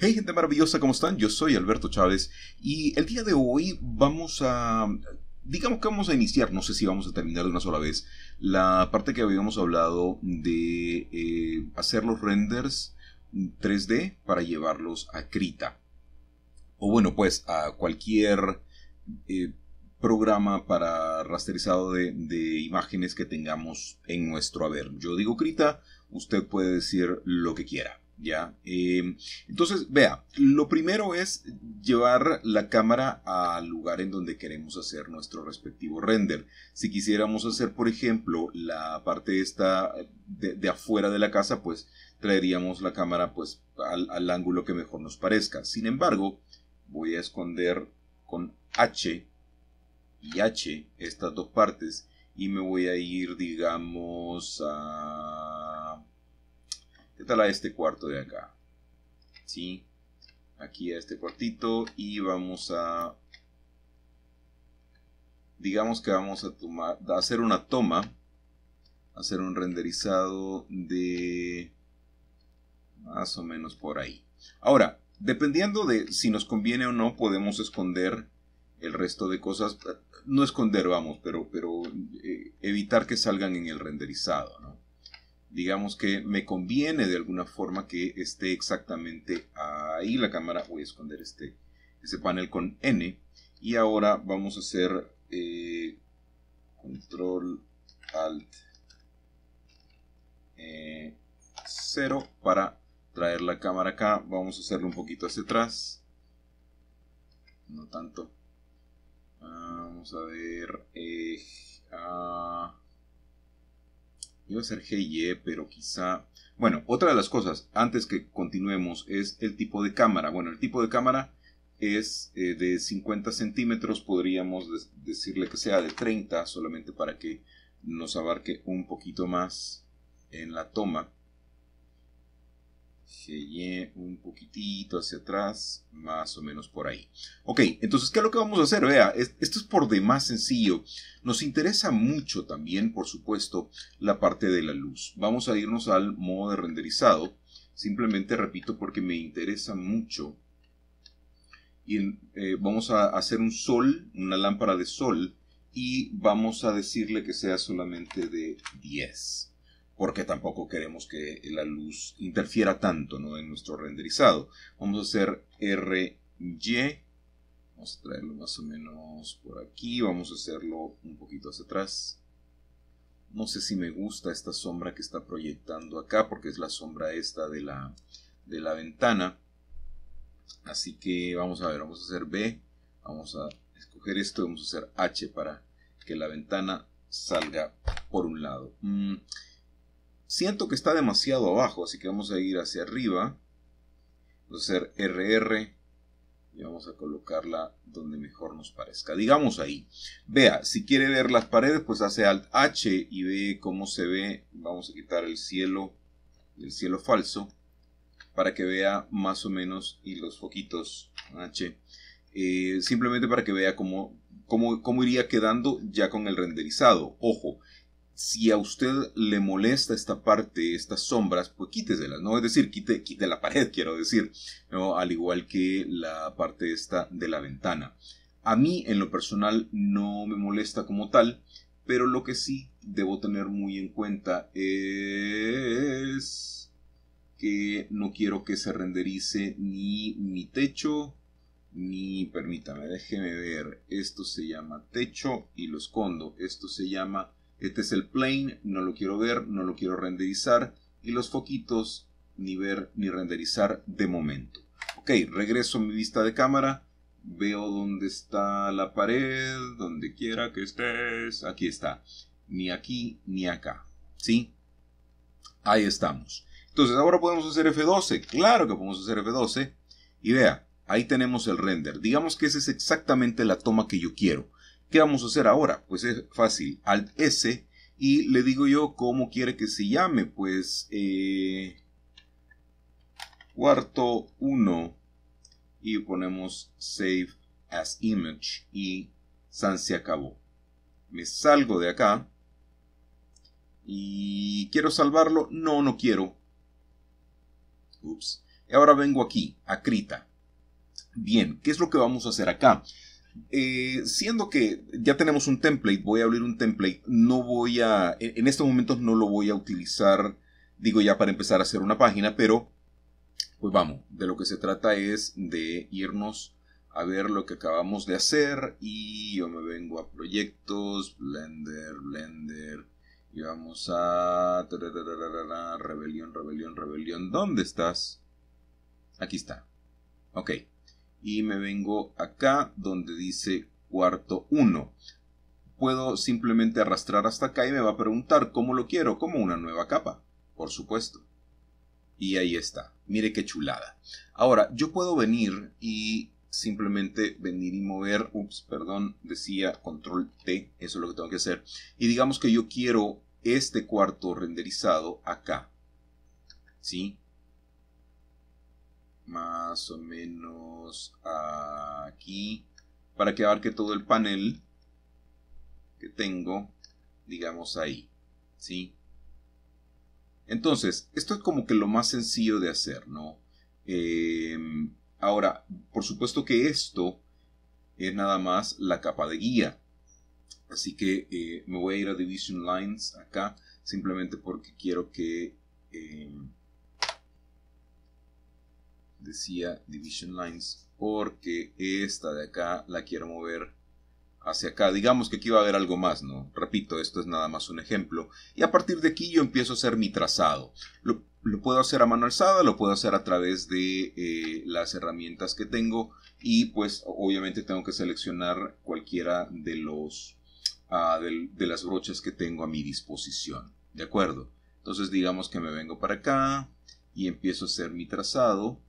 Hey gente maravillosa, ¿cómo están? Yo soy Alberto Chávez y el día de hoy vamos a... Digamos que vamos a iniciar, no sé si vamos a terminar de una sola vez, la parte que habíamos hablado de eh, hacer los renders 3D para llevarlos a Krita. O bueno, pues a cualquier eh, programa para rasterizado de, de, imágenes que tengamos en nuestro haber. Yo digo Krita, usted puede decir lo que quiera. ¿ya? Em, entonces, vea, lo primero es llevar la cámara al lugar en donde queremos hacer nuestro respectivo render. Si quisiéramos hacer, por ejemplo, la parte esta eh, de, afuera de la casa, pues traeríamos la cámara pues al, ángulo que mejor nos parezca. Sin embargo, voy a esconder con H y H estas dos partes y me voy a ir, digamos, a ¿Qué tal a este cuarto de acá? Sí, aquí a este cuartito y vamos a... Digamos que vamos a, tomar, hacer una toma, hacer un renderizado de más o menos por ahí. Ahora, dependiendo de si nos conviene o no, podemos esconder el resto de cosas. No esconder, vamos, pero, pero eh, evitar que salgan en el renderizado. ¿no? digamos que me conviene de alguna forma que esté exactamente ahí la cámara. Voy a esconder este, panel con N. Y ahora vamos a hacer eh, control alt 0 eh, para traer la cámara acá. Vamos a hacerlo un poquito hacia atrás. No tanto. Vamos a ver. Eh, a ah, Iba a ser E, pero quizá... Bueno, otra de las cosas, antes que continuemos, es el tipo de cámara. Bueno, el tipo de cámara es eh, de 50 centímetros, podríamos decirle que sea de 30, solamente para que nos abarque un poquito más en la toma un poquitito hacia atrás, más o menos por ahí. Ok, entonces, ¿qué es lo que vamos a hacer? Vea, esto es por demás sencillo. Nos interesa mucho también, por supuesto, la parte de la luz. Vamos a irnos al modo de renderizado. Simplemente repito porque me interesa mucho. Y eh, vamos a hacer un sol, una lámpara de sol, y vamos a decirle que sea solamente de 10 porque tampoco queremos que la luz interfiera tanto ¿no? en nuestro renderizado. Vamos a hacer RY, vamos a traerlo más o menos por aquí, vamos a hacerlo un poquito hacia atrás. No sé si me gusta esta sombra que está proyectando acá, porque es la sombra esta de la, de la ventana. Así que vamos a ver, vamos a hacer B, vamos a escoger esto, vamos a hacer H para que la ventana salga por un lado. Mm, Siento que está demasiado abajo, así que vamos a ir hacia arriba. Vamos a hacer RR y vamos a colocarla donde mejor nos parezca. Digamos ahí. Vea, si quiere ver las paredes, pues hace Alt H y ve cómo se ve. Vamos a quitar el cielo, el cielo falso, para que vea más o menos y los foquitos H. Eh, simplemente para que vea cómo, cómo, cómo iría quedando ya con el renderizado. Ojo, si a usted le molesta esta parte, estas sombras, pues quíteselas, ¿no? Es decir, quite, quite la pared, quiero decir, ¿no? Al igual que la parte esta de la ventana. A mí, en lo personal, no me molesta como tal, pero lo que sí debo tener muy en cuenta es que no quiero que se renderice ni mi techo, ni, permítame, déjeme ver, esto se llama techo y lo escondo, esto se llama este es el plane, no lo quiero ver, no lo quiero renderizar. Y los foquitos, ni ver ni renderizar de momento. Ok, regreso a mi vista de cámara. Veo dónde está la pared, donde quiera que estés. Aquí está. Ni aquí ni acá. ¿Sí? Ahí estamos. Entonces ahora podemos hacer F12. Claro que podemos hacer F12. Y vea, ahí tenemos el render. Digamos que esa es exactamente la toma que yo quiero. ¿Qué vamos a hacer ahora? Pues es fácil, Alt S y le digo yo cómo quiere que se llame, pues eh, cuarto 1 y ponemos save as image y san se acabó. Me salgo de acá y quiero salvarlo, no, no quiero. Ups. Y ahora vengo aquí, a Krita. Bien, ¿qué es lo que vamos a hacer acá? Eh, siendo que ya tenemos un template, voy a abrir un template, no voy a, en estos momentos no lo voy a utilizar, digo ya para empezar a hacer una página, pero pues vamos, de lo que se trata es de irnos a ver lo que acabamos de hacer y yo me vengo a proyectos, Blender, Blender y vamos a rebelión, rebelión, rebelión, ¿dónde estás? Aquí está. Ok y me vengo acá donde dice cuarto 1. Puedo simplemente arrastrar hasta acá y me va a preguntar cómo lo quiero, como una nueva capa, por supuesto. Y ahí está, mire qué chulada. Ahora, yo puedo venir y simplemente venir y mover, ups, perdón, decía control T, eso es lo que tengo que hacer. Y digamos que yo quiero este cuarto renderizado acá. ¿Sí? más o menos aquí para que abarque todo el panel que tengo, digamos ahí, ¿sí? Entonces, esto es como que lo más sencillo de hacer, ¿no? Em, ahora, por supuesto que esto es nada más la capa de guía. Así que eh, me voy a ir a Division Lines acá, simplemente porque quiero que... Em, decía Division Lines, porque esta de acá la quiero mover hacia acá. Digamos que aquí va a haber algo más, ¿no? Repito, esto es nada más un ejemplo. Y a partir de aquí yo empiezo a hacer mi trazado. Lo, puedo hacer a mano alzada, lo puedo hacer a través de eh, las herramientas que tengo y pues obviamente tengo que seleccionar cualquiera de los ah, de las brochas que tengo a mi disposición. ¿De acuerdo? Entonces digamos que me vengo para acá y empiezo a hacer mi trazado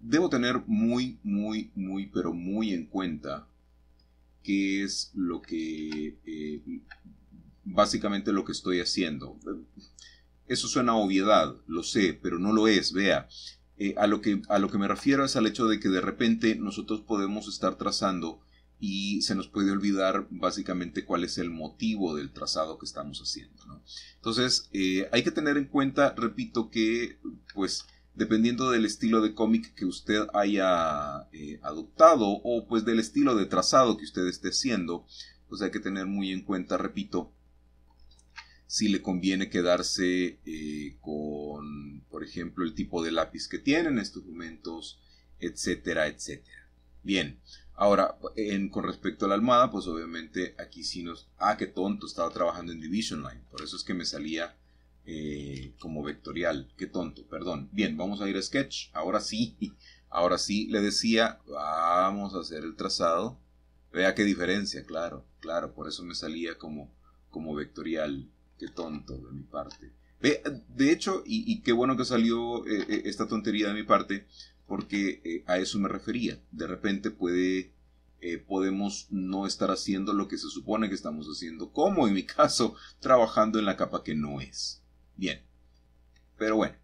debo tener muy, muy, muy, pero muy en cuenta qué es lo que, eh, básicamente lo que estoy haciendo. Eso suena obviedad, lo sé, pero no lo es, vea. Eh, a, lo que, a lo que me refiero es al hecho de que de repente nosotros podemos estar trazando y se nos puede olvidar básicamente cuál es el motivo del trazado que estamos haciendo. Entonces, eh, hay que tener en cuenta, repito, que pues dependiendo del estilo de cómic que usted haya eh, adoptado o pues del estilo de trazado que usted esté haciendo, pues hay que tener muy en cuenta, repito, si le conviene quedarse eh, con, por ejemplo, el tipo de lápiz que tienen, estos momentos, etcétera, etcétera. Bien, ahora, con respecto a la almohada, pues obviamente aquí sí nos... Ah, qué tonto, estaba trabajando en Division Line, por eso es que me salía eh, como vectorial. Qué tonto, perdón. Bien, vamos a ir a Sketch. Ahora sí, ahora sí le decía, vamos a hacer el trazado. Vea qué diferencia, claro, claro, por eso me salía como, como vectorial. Qué tonto de mi parte. de hecho, y, qué bueno que salió eh, eh, esta tontería de mi parte, porque a eso me refería. De repente puede, podemos no estar haciendo lo que se supone que estamos haciendo, como en mi caso, trabajando en la capa que no es. Bien. Pero bueno,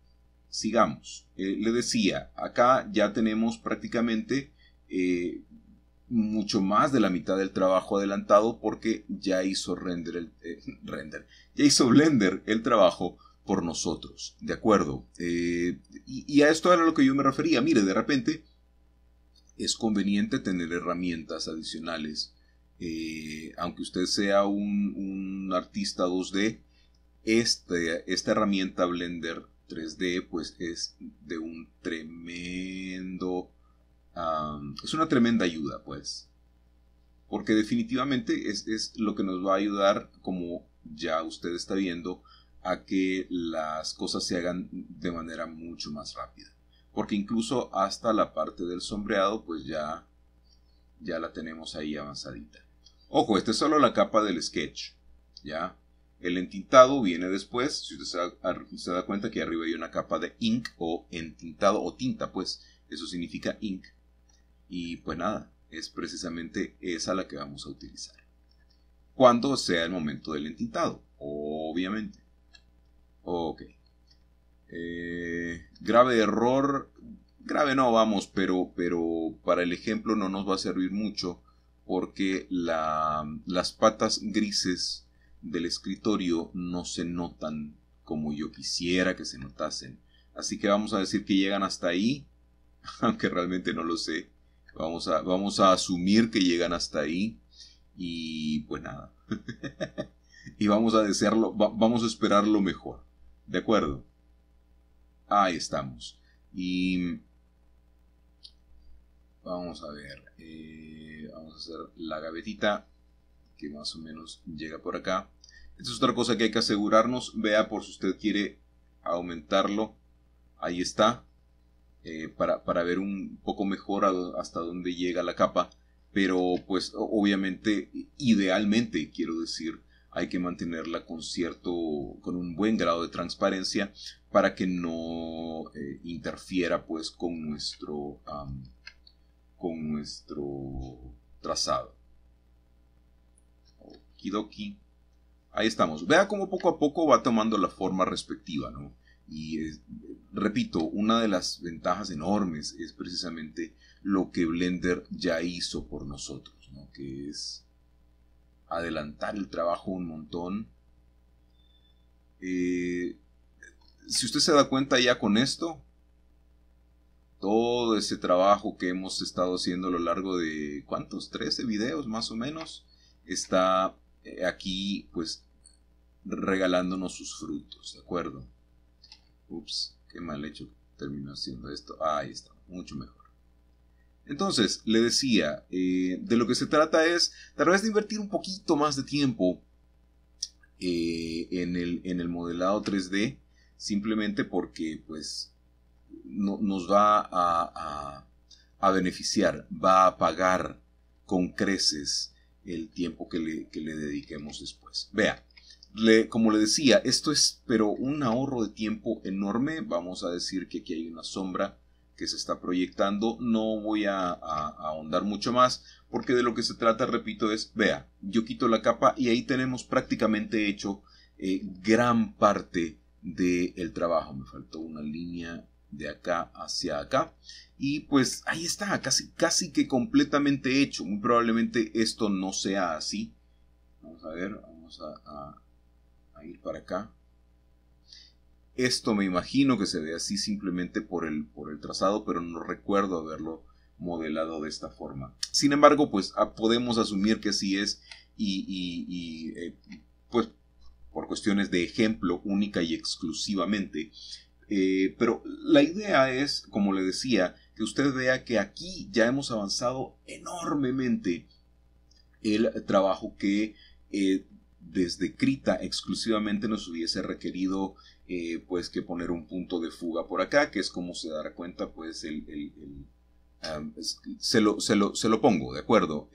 sigamos. Eh, le decía, acá ya tenemos prácticamente eh, mucho más de la mitad del trabajo adelantado porque ya hizo render, el, eh, render Blender el trabajo por nosotros, ¿de acuerdo? y, a esto era lo que yo me refería. Mire, de repente es conveniente tener herramientas adicionales, aunque usted sea un, un artista 2D este, esta herramienta Blender 3D pues es de un tremendo... es una tremenda ayuda pues. Porque definitivamente es, lo que nos va a ayudar, como ya usted está viendo, a que las cosas se hagan de manera mucho más rápida. Porque incluso hasta la parte del sombreado pues ya, ya la tenemos ahí avanzadita. Ojo, esta es solo la capa del sketch. ¿Ya? El entintado viene después, si usted se da, cuenta que arriba hay una capa de ink o entintado o tinta, pues eso significa ink. Y pues nada, es precisamente esa la que vamos a utilizar. Cuando sea el momento del entintado, obviamente. Ok. Eh, grave error. Grave no, vamos, pero, pero para el ejemplo no nos va a servir mucho porque las patas grises del escritorio no se notan como yo quisiera que se notasen. Así que vamos a decir que llegan hasta ahí, aunque realmente no lo sé. Vamos a, vamos a asumir que llegan hasta ahí y pues nada. y vamos a desearlo, vamos a esperar lo mejor. ¿De acuerdo? Ahí estamos. Y vamos a ver, eh, vamos a hacer la gavetita que más o menos llega por acá. Esta es otra cosa que hay que asegurarnos. Vea por si usted quiere aumentarlo. Ahí está. Eh, para, ver un poco mejor hasta dónde llega la capa. Pero pues obviamente, idealmente, quiero decir, hay que mantenerla con cierto, con un buen grado de transparencia para que no eh, interfiera pues con nuestro, con nuestro trazado aquí, Ahí estamos. Vea cómo poco a poco va tomando la forma respectiva, Y repito, una de las ventajas enormes es precisamente lo que Blender ya hizo por nosotros, Que es adelantar el trabajo un montón. Eh, si usted se da cuenta ya con esto, todo ese trabajo que hemos estado haciendo a lo largo de, ¿cuántos? 13 videos más o menos, está eh, aquí, pues, regalándonos sus frutos, ¿de acuerdo? Ups, qué mal hecho terminó haciendo esto. Ah, ahí está, mucho mejor. Entonces, le decía, eh, de lo que se trata es tal vez de invertir un poquito más de tiempo eh, en, el, modelado 3D, simplemente porque pues nos va a, a, beneficiar, va a pagar con creces el tiempo que le, dediquemos después. Vea, como le decía, esto es pero un ahorro de tiempo enorme. Vamos a decir que aquí hay una sombra que se está proyectando. No voy a, ahondar mucho más porque de lo que se trata, repito, es, vea, yo quito la capa y ahí tenemos prácticamente hecho eh, gran parte del trabajo. Me faltó una línea de acá hacia acá. Y pues ahí está, casi, casi que completamente hecho. Muy probablemente esto no sea así. Vamos a ver, vamos a, ir para acá. Esto me imagino que se ve así simplemente por el, por el trazado, pero no recuerdo haberlo modelado de esta forma. Sin embargo, pues ah, podemos asumir que así es y, eh, pues por cuestiones de ejemplo única y exclusivamente eh, pero la idea es, como le decía, que usted vea que aquí ya hemos avanzado enormemente el trabajo que eh, desde Krita exclusivamente nos hubiese requerido eh, pues que poner un punto de fuga por acá, que es como se dará cuenta pues el... se, lo, pongo, ¿de acuerdo?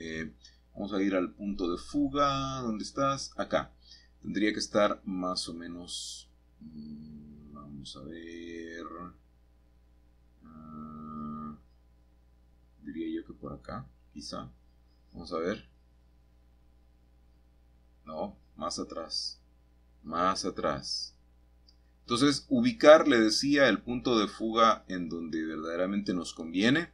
vamos a ir al punto de fuga, ¿dónde estás? Acá. Tendría que estar más o menos... Mm, Vamos a ver. Ah, diría yo que por acá, quizá. Vamos a ver. No, más atrás. Más atrás. Entonces, ubicar, le decía, el punto de fuga en donde verdaderamente nos conviene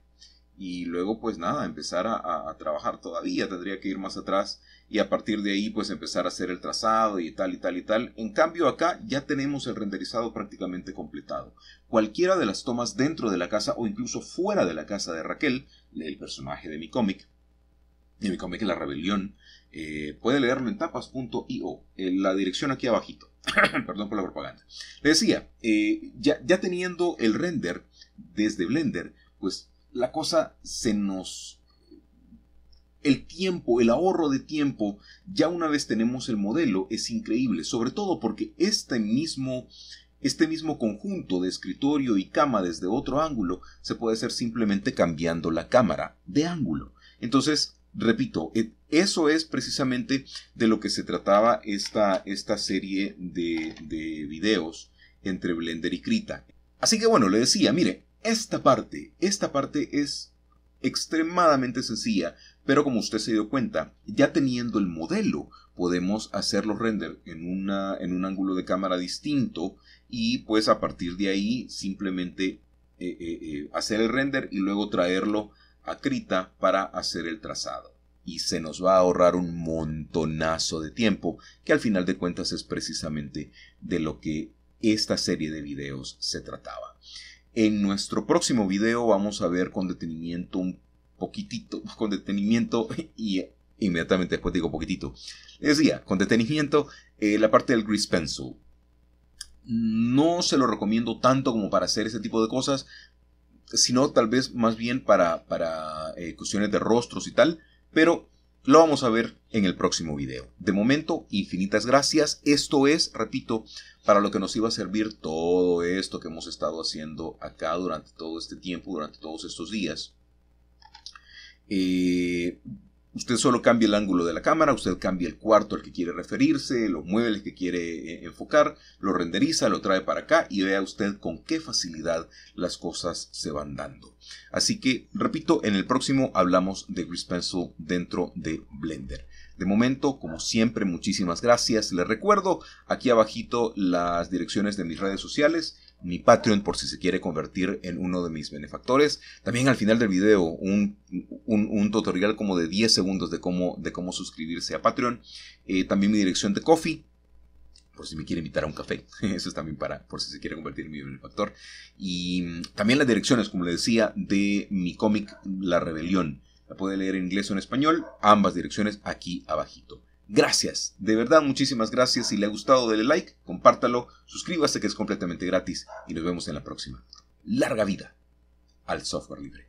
y luego pues nada, empezar a, trabajar todavía, tendría que ir más atrás y a partir de ahí pues empezar a hacer el trazado y tal y tal y tal. En cambio acá ya tenemos el renderizado prácticamente completado. Cualquiera de las tomas dentro de la casa o incluso fuera de la casa de Raquel, el personaje de mi cómic, de mi cómic La Rebelión, eh, puede leerlo en tapas.io, la dirección aquí abajito. Perdón por la propaganda. Le decía, eh, ya, ya teniendo el render desde Blender, pues la cosa se nos... El tiempo, el ahorro de tiempo, ya una vez tenemos el modelo, es increíble, sobre todo porque este mismo, este mismo conjunto de escritorio y cama desde otro ángulo se puede hacer simplemente cambiando la cámara de ángulo. Entonces, repito, e, eso es precisamente de lo que se trataba esta, esta serie de, de videos entre Blender y Krita. Así que bueno, le decía, mire, esta parte, esta parte es extremadamente sencilla, pero como usted se dio cuenta, ya teniendo el modelo, podemos hacer los render en, en un ángulo de cámara distinto y pues a partir de ahí simplemente eh, eh, eh, hacer el render y luego traerlo a Krita para hacer el trazado. Y se nos va a ahorrar un montonazo de tiempo, que al final de cuentas es precisamente de lo que esta serie de videos se trataba. En nuestro próximo video vamos a ver con detenimiento un poquitito, con detenimiento y inmediatamente después digo poquitito. Les decía, con detenimiento eh, la parte del grease pencil. No se lo recomiendo tanto como para hacer ese tipo de cosas, sino tal vez más bien para, eh, cuestiones de rostros y tal, pero lo vamos a ver en el próximo video. De momento, infinitas gracias. Esto es, repito, para lo que nos iba a servir todo esto que hemos estado haciendo acá durante todo este tiempo, durante todos estos días. Eh, Usted solo cambia el ángulo de la cámara, usted cambia el cuarto al que quiere referirse, los muebles que quiere eh, enfocar, lo renderiza, lo trae para acá y vea usted con qué facilidad las cosas se van dando. Así que, repito, en el próximo hablamos de Gris Pencil dentro de Blender. De momento, como siempre, muchísimas gracias. Les recuerdo aquí abajito las direcciones de mis redes sociales mi Patreon por si se quiere convertir en uno de mis benefactores. También al final del video un, tutorial como de 10 segundos de cómo, de cómo suscribirse a Patreon. Eh, también mi dirección de Coffee por si me quiere invitar a un café. Eso es también para, por si se quiere convertir en mi benefactor. Y mm, también las direcciones, como le decía, de mi cómic La Rebelión. La puede leer en inglés o en español, ambas direcciones aquí abajito. Gracias, de verdad muchísimas gracias. Si le ha gustado, dele like, compártalo, suscríbase que es completamente gratis y nos vemos en la próxima. Larga vida al software libre.